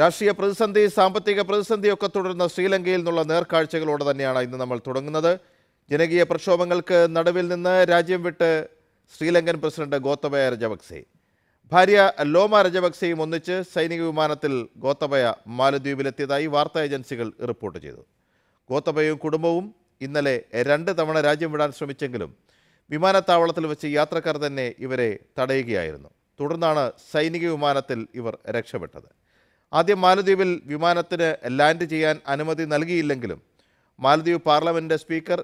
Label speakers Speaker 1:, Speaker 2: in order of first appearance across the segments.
Speaker 1: രാഷ്ട്രീയ പ്രതിസന്ധി സാമ്പത്തിക പ്രതിസന്ധിയൊക്കെ തുടർന്ന് ശ്രീലങ്കയിൽ നിന്നുള്ള നേർക്കാഴ്ചകളോടെ തന്നെയാണ് ഇന്ന് നമ്മൾ തുടങ്ങുന്നത് ജനകീയ പ്രക്ഷോഭങ്ങൾക്ക് നടുവിൽ നിന്ന് രാജ്യം വിട്ട് ശ്രീലങ്കൻ പ്രസിഡന്റ് ഗോത്തബയ രജപക്സെ ഭാര്യ ലോമ രജപക്സെയും ഒന്നിച്ച് സൈനിക വിമാനത്തിൽ ഗോത്തബയ മാലദ്വീപിലെത്തിയതായി വാർത്താ ഏജൻസികൾ റിപ്പോർട്ട് ചെയ്തു ഗോത്തബയും കുടുംബവും ഇന്നലെ രണ്ട് തവണ രാജ്യം വിടാൻ ശ്രമിച്ചെങ്കിലും വിമാനത്താവളത്തിൽ വെച്ച് യാത്രക്കാർ തന്നെ ഇവരെ തടയുകയായിരുന്നു തുടർന്നാണ് സൈനിക വിമാനത്തിൽ ഇവർ രക്ഷപ്പെട്ടത് ആദ്യം മാലദ്വീപിൽ വിമാനത്തിന് ലാൻഡ് ചെയ്യാൻ അനുമതി നൽകിയില്ലെങ്കിലും മാലദ്വീപ് പാർലമെൻ്റ് സ്പീക്കർ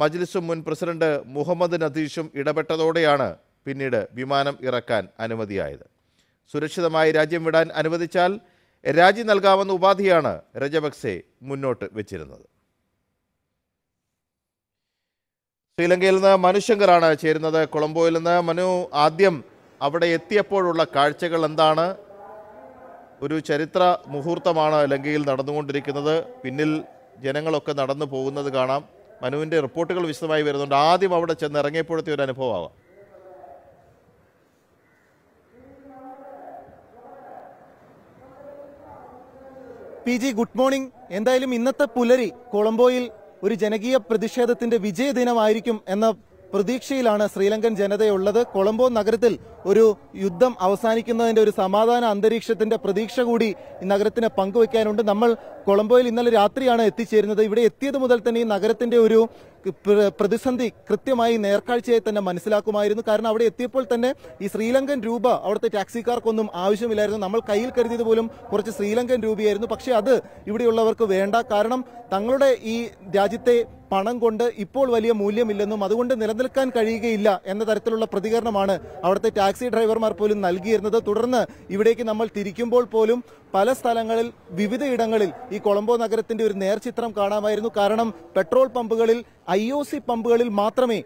Speaker 1: മജ്ലിസും മുൻ പ്രസിഡന്റ് മുഹമ്മദ് നദീഷും ഇടപെട്ടതോടെയാണ് പിന്നീട് വിമാനം ഇറക്കാൻ അനുമതിയായത് സുരക്ഷിതമായി രാജ്യം വിടാൻ അനുവദിച്ചാൽ രാജി നൽകാമെന്ന ഉപാധിയാണ് രജപക്സെ മുന്നോട്ട് വെച്ചിരുന്നത് ശ്രീലങ്കയിൽ നിന്ന് മനുശങ്കറാണ് ചേരുന്നത് കൊളംബോയിൽ നിന്ന് മനു ആദ്യം അവിടെ എത്തിയപ്പോഴുള്ള കാഴ്ചകൾ എന്താണ് ഒരു ചരിത്ര മുഹൂർത്തമാണ് ലങ്കയിൽ നടന്നുകൊണ്ടിരിക്കുന്നത് പിന്നിൽ ജനങ്ങളൊക്കെ നടന്നു പോകുന്നത് കാണാം മനുവിൻ്റെ റിപ്പോർട്ടുകൾ വിശദമായി വരുന്നുണ്ട് ആദ്യം അവിടെ ചെന്ന് ഇറങ്ങിയപ്പോഴത്തെ ഒരു അനുഭവമാവാം
Speaker 2: പി ജി ഗുഡ് മോർണിംഗ് എന്തായാലും ഇന്നത്തെ പുലരി കൊളംബോയിൽ ഒരു ജനകീയ പ്രതിഷേധത്തിന്റെ വിജയദിനമായിരിക്കും എന്ന പ്രതീക്ഷയിലാണ് ശ്രീലങ്കൻ ജനതയുള്ളത് കൊളംബോ നഗരത്തിൽ ഒരു യുദ്ധം അവസാനിക്കുന്നതിന്റെ ഒരു സമാധാന അന്തരീക്ഷത്തിന്റെ പ്രതീക്ഷ കൂടി ഈ നഗരത്തിന് പങ്കുവയ്ക്കാനുണ്ട് നമ്മൾ കൊളംബോയിൽ ഇന്നലെ രാത്രിയാണ് എത്തിച്ചേരുന്നത് ഇവിടെ എത്തിയത് മുതൽ തന്നെ ഈ നഗരത്തിന്റെ ഒരു പ്രതിസന്ധി കൃത്യമായി നേർക്കാഴ്ചയായി തന്നെ മനസ്സിലാക്കുമായിരുന്നു കാരണം അവിടെ എത്തിയപ്പോൾ തന്നെ ഈ ശ്രീലങ്കൻ രൂപ അവിടുത്തെ ടാക്സിക്കാർക്കൊന്നും ആവശ്യമില്ലായിരുന്നു നമ്മൾ കയ്യിൽ കരുതിയത് പോലും കുറച്ച് ശ്രീലങ്കൻ രൂപയായിരുന്നു പക്ഷേ അത് ഇവിടെയുള്ളവർക്ക് വേണ്ട കാരണം തങ്ങളുടെ ഈ രാജ്യത്തെ പണം കൊണ്ട് ഇപ്പോൾ വലിയ മൂല്യമില്ലെന്നും അതുകൊണ്ട് നിലനിൽക്കാൻ കഴിയുകയില്ല എന്ന തരത്തിലുള്ള പ്രതികരണമാണ് അവിടുത്തെ ടാക്സി ഡ്രൈവർമാർ പോലും നൽകിയിരുന്നത് തുടർന്ന് ഇവിടേക്ക് നമ്മൾ തിരിക്കുമ്പോൾ പോലും പല സ്ഥലങ്ങളിൽ വിവിധയിടങ്ങളിൽ ഈ കൊളംബോ നഗരത്തിന്റെ ഒരു നേർചിത്രം കാണാമായിരുന്നു കാരണം പെട്രോൾ പമ്പുകളിൽ ഐ ഒ സി പമ്പുകളിൽ മാത്രമേ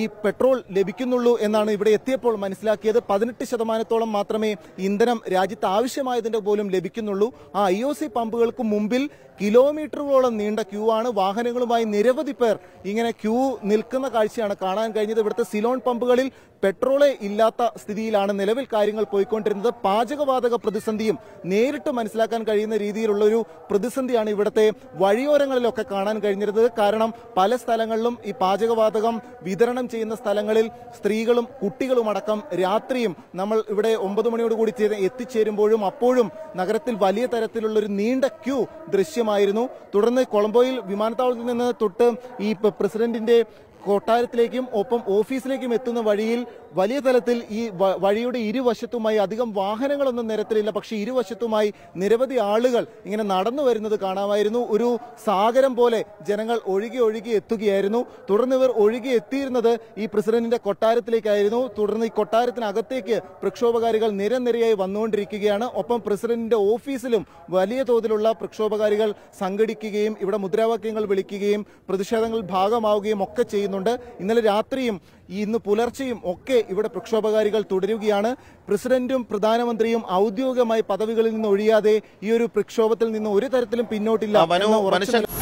Speaker 2: ഈ പെട്രോൾ ലഭിക്കുന്നുള്ളൂ എന്നാണ് ഇവിടെ എത്തിയപ്പോൾ മനസ്സിലാക്കിയത് പതിനെട്ട് ശതമാനത്തോളം മാത്രമേ ഇന്ധനം രാജ്യത്ത് ആവശ്യമായതിൻ്റെ പോലും ലഭിക്കുന്നുള്ളൂ ആ ഐ ഒ സി പമ്പുകൾക്ക് മുമ്പിൽ കിലോമീറ്ററുകളോളം നീണ്ട ക്യൂ ആണ് വാഹനങ്ങളുമായി നിരവധി പേർ ഇങ്ങനെ ക്യൂ നിൽക്കുന്ന കാഴ്ചയാണ് കാണാൻ കഴിഞ്ഞത് ഇവിടുത്തെ സിലോൺ പമ്പുകളിൽ പെട്രോളേ ഇല്ലാത്ത സ്ഥിതിയിലാണ് നിലവിൽ കാര്യങ്ങൾ പോയിക്കൊണ്ടിരുന്നത് പാചകവാതക പ്രതിസന്ധിയും നേരിട്ട് മനസ്സിലാക്കാൻ കഴിയുന്ന രീതിയിലുള്ള ഒരു പ്രതിസന്ധിയാണ് ഇവിടുത്തെ വഴിയോരങ്ങളിലൊക്കെ കാണാൻ കഴിഞ്ഞിരുന്നത് കാരണം പല സ്ഥലങ്ങളിലും ഈ പാചകവാതകം വിതരണം ചെയ്യുന്ന സ്ഥലങ്ങളിൽ സ്ത്രീകളും കുട്ടികളും അടക്കം രാത്രിയും നമ്മൾ ഇവിടെ ഒമ്പത് മണിയോടുകൂടി എത്തിച്ചേരുമ്പോഴും അപ്പോഴും നഗരത്തിൽ വലിയ തരത്തിലുള്ള ഒരു നീണ്ട ക്യൂ ദൃശ്യമാണ് സംഭവമായിരുന്നു തുടർന്ന് കൊളംബോയിൽ വിമാനത്താവളത്തിൽ നിന്ന് തൊട്ട് ഈ പ്രസിഡന്റിന്റെ കൊട്ടാരത്തിലേക്കും ഒപ്പം ഓഫീസിലേക്കും എത്തുന്ന വഴിയിൽ വലിയ തലത്തിൽ ഈ വഴിയുടെ ഇരുവശത്തുമായി അധികം വാഹനങ്ങളൊന്നും നിരത്തിലില്ല പക്ഷേ ഇരുവശത്തുമായി നിരവധി ആളുകൾ ഇങ്ങനെ നടന്നു വരുന്നത് കാണാമായിരുന്നു ഒരു സാഗരം പോലെ ജനങ്ങൾ ഒഴുകി ഒഴുകി എത്തുകയായിരുന്നു തുടർന്ന് ഇവർ ഒഴുകി എത്തിയിരുന്നത് ഈ പ്രസിഡന്റിന്റെ കൊട്ടാരത്തിലേക്കായിരുന്നു തുടർന്ന് ഈ കൊട്ടാരത്തിനകത്തേക്ക് പ്രക്ഷോഭകാരികൾ നിരനിരയായി വന്നുകൊണ്ടിരിക്കുകയാണ് ഒപ്പം പ്രസിഡന്റിന്റെ ഓഫീസിലും വലിയ തോതിലുള്ള പ്രക്ഷോഭകാരികൾ സംഘടിക്കുകയും ഇവിടെ മുദ്രാവാക്യങ്ങൾ വിളിക്കുകയും പ്രതിഷേധങ്ങളിൽ ഭാഗമാവുകയും ഒക്കെ ചെയ്യുന്നു ചെയ്യുന്നുണ്ട് ഇന്നലെ രാത്രിയും ഇന്ന് പുലർച്ചെയും ഒക്കെ ഇവിടെ പ്രക്ഷോഭകാരികൾ തുടരുകയാണ് പ്രസിഡന്റും പ്രധാനമന്ത്രിയും ഔദ്യോഗികമായി പദവികളിൽ നിന്ന് ഒഴിയാതെ ഈ ഒരു പ്രക്ഷോഭത്തിൽ നിന്ന് ഒരു തരത്തിലും പിന്നോട്ടില്ല